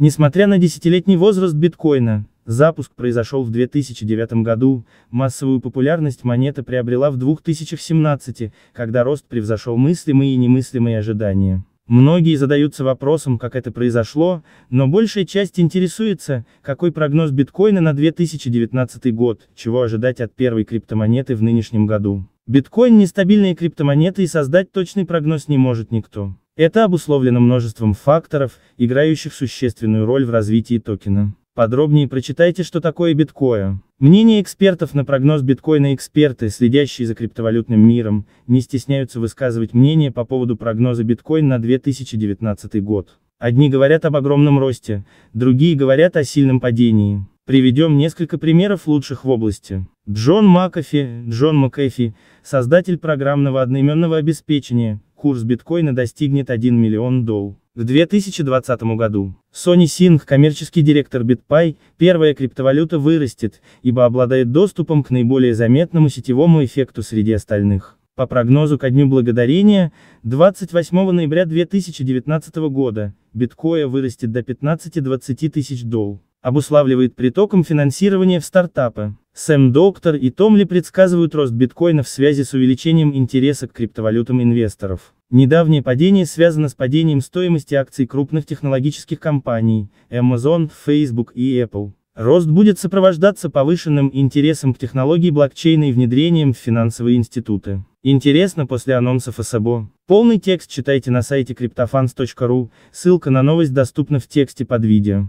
Несмотря на десятилетний возраст биткоина, запуск произошел в 2009 году, массовую популярность монета приобрела в 2017, когда рост превзошел мыслимые и немыслимые ожидания. Многие задаются вопросом, как это произошло, но большая часть интересуется, какой прогноз биткоина на 2019 год, чего ожидать от первой криптомонеты в нынешнем году. Биткоин – нестабильная криптомонета и создать точный прогноз не может никто. Это обусловлено множеством факторов, играющих существенную роль в развитии токена. Подробнее прочитайте, что такое биткоин. Мнение экспертов на прогноз биткоина эксперты, следящие за криптовалютным миром, не стесняются высказывать мнение по поводу прогноза биткоин на 2019 год. Одни говорят об огромном росте, другие говорят о сильном падении. Приведем несколько примеров лучших в области. Джон Макафи, Джон Макэфи, создатель программного одноименного обеспечения, курс биткоина достигнет 1 миллион долларов. В 2020 году Сони Синг, коммерческий директор BitPay, первая криптовалюта вырастет, ибо обладает доступом к наиболее заметному сетевому эффекту среди остальных. По прогнозу ко Дню Благодарения, 28 ноября 2019 года, биткоя вырастет до 15-20 тысяч долларов обуславливает притоком финансирования в стартапы. Сэм Доктор и Томли предсказывают рост биткоина в связи с увеличением интереса к криптовалютам инвесторов. Недавнее падение связано с падением стоимости акций крупных технологических компаний Amazon, Facebook и Apple. Рост будет сопровождаться повышенным интересом к технологии блокчейна и внедрением в финансовые институты. Интересно после анонсов СБО. Полный текст читайте на сайте криптофанс.ру, ссылка на новость доступна в тексте под видео.